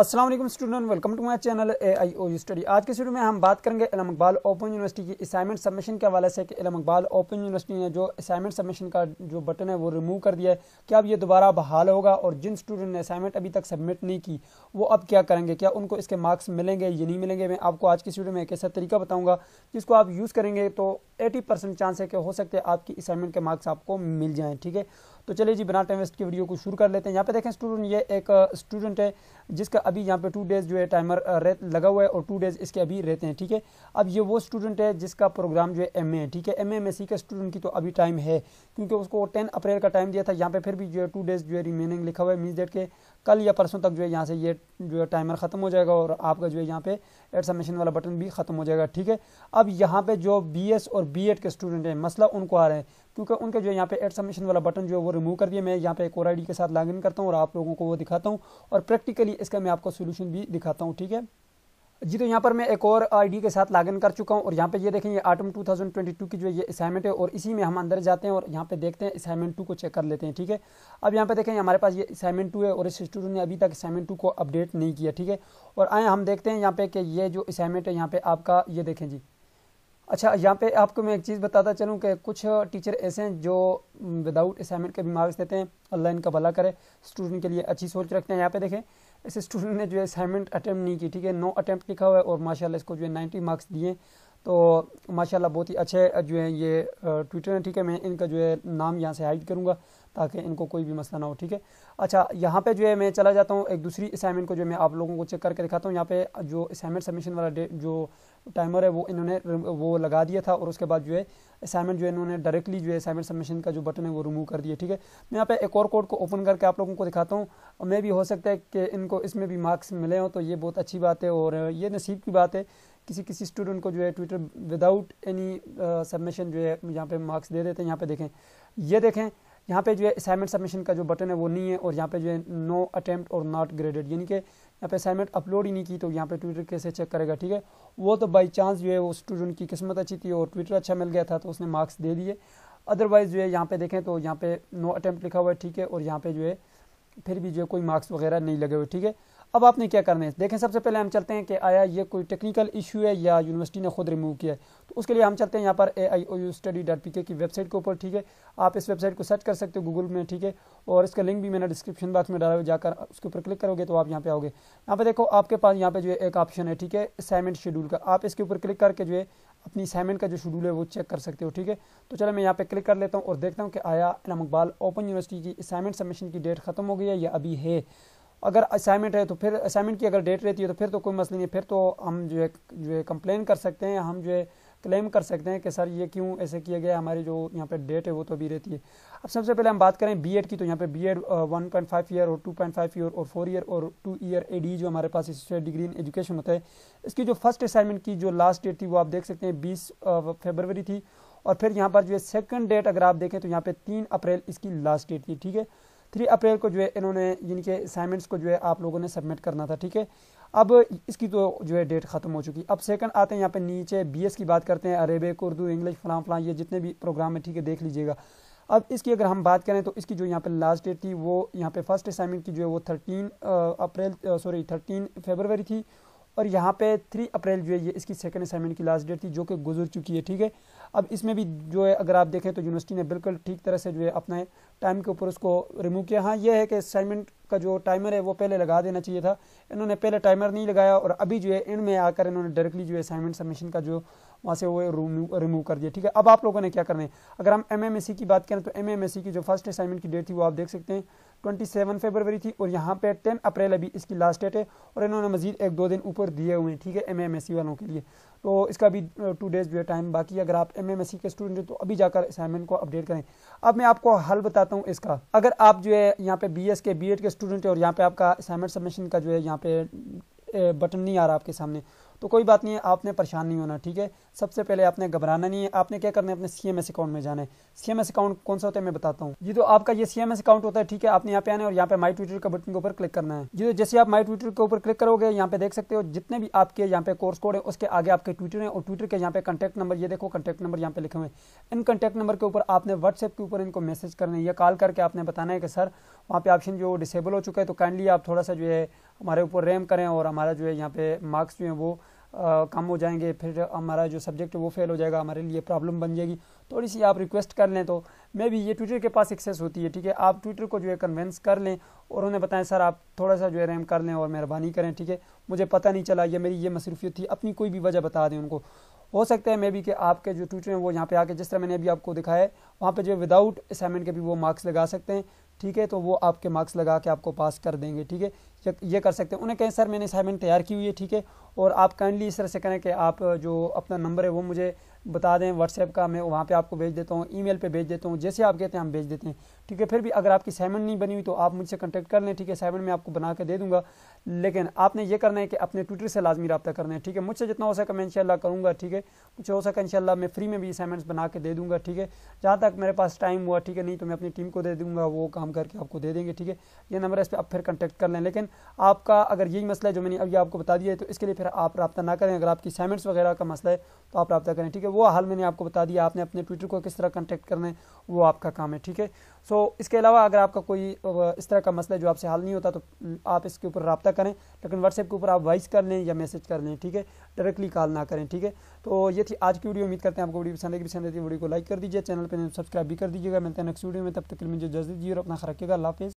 Aslam student welcome to my channel A I O U study आज के video में हम बात करेंगे इलाम इकबाल ओपन यूनिवर्सिटी की असाइनमेंट सबमिशन के हवाले से कि इलम इकबाल ओपन यूनिवर्सिटी ने जो असाइनमेंट सबमिशन का जो बटन है वो रिमूव कर दिया है क्या अब ये दोबारा बहाल होगा और जिन स्टूडेंट ने असाइनमेंट अभी तक सबमिट नहीं की वो अब क्या करेंगे क्या उनको इसके मार्क्स मिलेंगे या नहीं मिलेंगे मैं आपको आज की वीडियो में एक ऐसा तरीका बताऊँगा जिसको आप यूज़ करेंगे तो एटी परसेंट चांस है कि हो सकते हैं आपकी असाइनमेंट के मार्क्स आपको मिल जाएं ठीक है तो चलिए जी बिना टाइम वेस्ट की वीडियो को शुरू कर लेते हैं यहाँ पे देखें स्टूडेंट ये एक स्टूडेंट uh, है जिसका अभी यहाँ पे टू डेज़ जो है टाइमर uh, लगा हुआ है और टू डेज़ इसके अभी रहते हैं ठीक है अब ये वो स्टूडेंट है जिसका प्रोग्राम जो है एम है ठीक है एम एम का स्टूडेंट की तो अभी टाइम है क्योंकि उसको टेन अप्रैल का टाइम दिया था यहाँ पे फिर भी जो है टू डेज़ जो है रिमेनिंग लिखा हुआ है मीन डेट के कल या परसों तक जो है यहाँ से ये जो है टाइमर ख़त्म हो जाएगा और आपका जो है यहाँ पे एड सबमिशन वाला बटन भी ख़त्म हो जाएगा ठीक है अब यहाँ पे जो बीएस और बीएड के स्टूडेंट हैं मसला उनको आ रहे हैं क्योंकि उनके जो यहाँ पे एड सबमिशन वाला बटन जो है वो रिमूव कर दिया मैं यहाँ पे एक और आई के साथ इन करता हूँ और आप लोगों को वो दिखाता हूँ और प्रैक्टिकली इसका मैं आपको सोल्यूशन भी दिखाता हूँ ठीक है जी तो यहाँ पर मैं एक और आईडी के साथ लॉगिन कर चुका हूँ और यहाँ पे ये देखें ये आटम 2022 की जो ये असाइनमेंट है और इसी में हम अंदर जाते हैं और यहाँ पे देखते हैं असाइनमेंट टू को चेक कर लेते हैं ठीक है अब यहाँ पे देखें हमारे पास ये असाइनमेंट टू है और इस स्टूडेंट ने अभी तक असाइनमेंट टू को अपडेट नहीं किया ठीक है और आए हम देखते हैं यहाँ पे कि ये जो असाइनमेंट है यहाँ पे आपका ये देखें जी अच्छा यहाँ पे आपको मैं एक चीज़ बताता चलूँ कि कुछ टीचर ऐसे हैं जो विदाउट mm, असाइनमेंट के भी मार्क्स देते हैं अल्लाह इनका भला करे स्टूडेंट के लिए अच्छी सोच रखते हैं यहाँ पे देखें इस स्टूडेंट ने जो है असाइनमेंट अटैम्प्ट नहीं की ठीक है नो अटैम्प्ट लिखा हुआ है और माशाल्लाह इसको जो है नाइन्टी मार्क्स दिए तो माशाल्लाह बहुत ही अच्छे जो है ये ट्विटर हैं ठीक है मैं इनका जो है नाम यहाँ से हाइड करूँगा ताकि इनको कोई भी मसला ना हो ठीक है अच्छा यहाँ पे जो है मैं चला जाता हूँ एक दूसरी असाइनमेंट को जो मैं आप लोगों को चेक करके दिखाता हूँ यहाँ पे जो असाइनमेंट सबमिशन वाला जो टाइमर है वो इन्होंने वो लगा दिया था और उसके बाद जो है असाइनमेंट जो है इन्होंने डायरेक्टली जो है असाइनमेंट सबमिशन का जो बटन है वो रिमूव कर दिया ठीक है मैं यहाँ पे एक और कोड को ओपन करके आप लोगों को दिखाता हूँ मैं भी हो सकता है कि इनको इसमें भी मार्क्स मिले हों तो ये बहुत अच्छी बात है और ये नसीब की बात है किसी किसी स्टूडेंट को जो है ट्विटर विदाउट एनी सबमिशन जो है यहाँ पे मार्क्स दे देते हैं यहाँ पे देखें ये देखें यहाँ पे जो है असाइनमेंट सबमिशन का जो बटन है वो नहीं है और यहाँ पे जो है नो अटैम्प्ट और नॉट ग्रेडेड यानी कि यहाँ पे असाइनमेंट अपलोड ही नहीं की तो यहाँ पे ट्विटर कैसे चेक करेगा ठीक है वो तो बाई चांस जो है वो स्टूडेंट की किस्मत अच्छी थी और ट्विटर अच्छा मिल गया था तो उसने मार्क्स दे दिए अदरवाइज़ जो है यहाँ पे देखें तो यहाँ पे नो अटैम्प्ट लिखा हुआ है ठीक है और यहाँ पे जो है फिर भी जो है कोई मार्क्स वगैरह नहीं लगे हुए ठीक है अब आपने क्या करना है देखें सबसे पहले हम चलते हैं कि आया ये कोई टेक्निकल इशू है या यूनिवर्सिटी ने खुद रिमूव किया है तो उसके लिए हम चलते हैं यहाँ पर A I O U study dot P K की वेबसाइट के ऊपर ठीक है आप इस वेबसाइट को सर्च कर सकते हो गूगल में ठीक है और इसका लिंक भी मैंने डिस्क्रिप्शन बॉक्स में डाला हुआ जाकर उसके ऊपर क्लिक करोगे तो आप यहाँ पे आओगे यहाँ पे देखो आपके पास यहाँ पे जो है एक ऑप्शन है ठीक है असाइनमेंट शेड्यूल का आप इसके ऊपर क्लिक करके जो है अपनी असाइनमेंट का जो शेड्यूल है वो चेक कर सकते हो ठीक है तो चलो मैं यहाँ पे क्लिक कर लेता हूँ और देखता हूँ कि आया इलाम इकबाल ओपन यूनिवर्सिटी की असाइनमेंट सबमिशन की डेट खत्म हो गई है या अभी है अगर असाइनमेंट है तो फिर असाइनमेंट की अगर डेट रहती है तो फिर तो कोई मसला नहीं है फिर तो हम जो है जो है कंप्लेन कर सकते हैं हम जो है क्लेम कर सकते हैं कि सर ये क्यों ऐसे किया गया हमारी जो यहाँ पे डेट है वो तो अभी रहती है अब सबसे पहले हम बात करें बीएड की तो यहाँ पे बीएड 1.5 ईयर और 2.5 ईयर और 4 ईयर और 2 ईयर एडी जो हमारे पास इससे डिग्री इन एजुकेशन होता है इसकी जो फर्स्ट असाइनमेंट की जो लास्ट डेट थी वो आप देख सकते हैं बीस फेबरवरी थी और फिर यहाँ पर जो है सेकेंड डेट अगर आप देखें तो यहाँ पर तीन अप्रैल इसकी लास्ट डेट थी ठीक है थ्री अप्रैल को जो है इन्होंने जिनके असाइनमेंट्स को जो है आप लोगों ने सबमिट करना था ठीक है अब इसकी तो जो है डेट ख़त्म हो चुकी अब सेकंड आते हैं यहाँ पे नीचे बीएस की बात करते हैं अरेबिक उर्दू इंग्लिश फलां फलां ये जितने भी प्रोग्राम है ठीक है देख लीजिएगा अब इसकी अगर हम बात करें तो इसकी जो यहाँ पे लास्ट डेट थी वो यहाँ पे फर्स्ट असाइनमेंट की जो है वो thirteen April sorry thirteen February थी और यहाँ पे थ्री अप्रैल जो है ये इसकी सेकंड असाइनमेंट की लास्ट डेट थी जो कि गुजर चुकी है ठीक है अब इसमें भी जो है अगर आप देखें तो यूनिवर्सिटी ने बिल्कुल ठीक तरह से जो है अपने टाइम के ऊपर उसको रिमूव किया हाँ ये है कि असाइनमेंट का जो टाइमर है वो पहले लगा देना चाहिए था इन्होंने पहले टाइमर नहीं लगाया और अभी जो है एंड में आकर इन्होंने डायरेक्टली जो है असाइनमेंट सबमिशन का जो वहाँ से वो रिमूव कर दिया ठीक है अब आप लोगों ने क्या करना है अगर हम एम e की बात करें तो एम e की जो फर्स्ट असाइनमेंट की डेट थी वो आप देख सकते हैं 27 फेबरवरी थी और यहाँ पे 10 अप्रैल अभी इसकी लास्ट डेट है और इन्होंने मजीद एक दो दिन ऊपर दिए हुए हैं ठीक है एम एम एस सी वालों के लिए तो इसका भी टू डेज जो है टाइम बाकी अगर आप एम एम एस सी के स्टूडेंट हैं तो अभी जाकर असाइनमेंट को अपडेट करें अब मैं आपको हल बताता हूँ इसका अगर आप जो है यहाँ पे बी एस के बी एड के स्टूडेंट हैं और यहाँ पे आपका असाइनमेंट सबमिशन का जो है यहाँ पे बटन नहीं आ रहा आपके सामने तो कोई बात नहीं है आपने परेशान नहीं होना ठीक है सबसे पहले आपने घबराना नहीं है आपने क्या करना है अपने सी एम एस अकाउंट में जाना है सी एम एस अकाउंट कौन सा होता है मैं बताता हूँ जी तो आपका ये सी एम एस अकाउंट होता है ठीक है आपने यहाँ पे आना है और यहाँ पे माई ट्विटर के बटन के ऊपर क्लिक करना है जी तो जैसे आप माई ट्विटर के ऊपर क्लिक करोगे यहाँ पे देख सकते हो जितने भी आपके यहाँ पे कोर्स कोड है उसके आगे आपके ट्विटर है और ट्विटर के यहाँ पे कॉन्टैक्ट नंबर ये देखो कॉन्टैक्ट नंबर यहाँ पे लिखे हुए इन कॉन्टैक्ट नंबर के ऊपर आपने व्हाट्सएप के ऊपर इनको मैसेज करना है या कॉल करके आपने बताना है कि सर वहाँ पे ऑप्शन जो डिसेबल हो चुका है तो काइंडली आप थोड़ा सा जो है हमारे ऊपर रैम करें और हमारा जो है यहाँ पे मार्क्स जो है वो कम हो जाएंगे फिर हमारा जो सब्जेक्ट है वो फेल हो जाएगा हमारे लिए प्रॉब्लम बन जाएगी थोड़ी सी आप रिक्वेस्ट कर लें तो मे भी ये ट्विटर के पास एक्सेस होती है ठीक है आप ट्विटर को जो है कन्वेंस कर लें और उन्हें बताएं सर आप थोड़ा सा जो है रैम कर लें और मेहरबानी करें ठीक है मुझे पता नहीं चला यह मेरी ये मसरूफियत थी अपनी कोई भी वजह बता दें उनको हो सकता है मे बी कि आपके जो ट्विटर हैं वो यहाँ पे आके जिस तरह मैंने अभी आपको दिखाया है वहाँ पे जो विदाउट असाइनमेंट के भी वो मार्क्स लगा सकते हैं ठीक है तो वो आपके मार्क्स लगा के आपको पास कर देंगे ठीक है ये कर सकते हैं उन्हें कहें सर मैंने असाइनमेंट तैयार की हुई है ठीक है और आप काइंडली इस तरह से करें कि आप जो अपना नंबर है वो मुझे बता दें व्हाट्सएप का मैं वहाँ पे आपको भेज देता हूँ ईमेल पे भेज देता हूँ जैसे आप कहते हैं हम भेज देते हैं ठीक है फिर भी अगर आपकी साइमन नहीं बनी हुई तो आप मुझसे कंटेक्ट कर लें ठीक है साइमन मैं आपको बना के दे दूँगा लेकिन आपने ये करना है कि अपने ट्विटर से लाजमी रब्ता करना है ठीक है मुझसे जितना हो सका मैं इनशाला करूँगा ठीक है मुझे हो सका इनशाला मैं फ्री में भी असाइनमेंट्स बना के दे दूँगा ठीक है जहाँ तक मेरे पास टाइम हुआ ठीक है नहीं तो मैं अपनी टीम को दे दूँगा वो काम करके आपको दे देंगे ठीक है ये नंबर है इस पर आप फिर कॉन्टेक्ट कर लें लेकिन आपका अगर यही मसला है जो मैंने अभी आपको बता दिया है तो इसके लिए फिर आप रब्ता ना करें अगर आपकी असाइनमेंट्स वगैरह का मसला है तो आप रब्ता करें ठीक है वो हाल मैंने आपको बता दिया आपने अपने ट्विटर को किस तरह कॉन्टैक्ट करना है वो आपका काम है ठीक है सो इसके अलावा अगर आपका कोई इस तरह का मसला जो आपसे हल नहीं होता तो आप इसके ऊपर रबता करें लेकिन व्हाट्सएप के ऊपर आप वॉइस कर लें या मैसेज कर लें ठीक है डायरेक्टली कॉल ना करें ठीक है तो ये थी आज की वीडियो उम्मीद करते हैं आपको वीडियो पसंद है पसंद है वीडियो तो को लाइक कर दीजिए चैनल पर सब्सक्राइब भी कर दीजिएगा मिलते हैं नेक्स्ट वीडियो में तब तक मुझे जल्दी दीजिए और अपना खरकेगा हाफिज़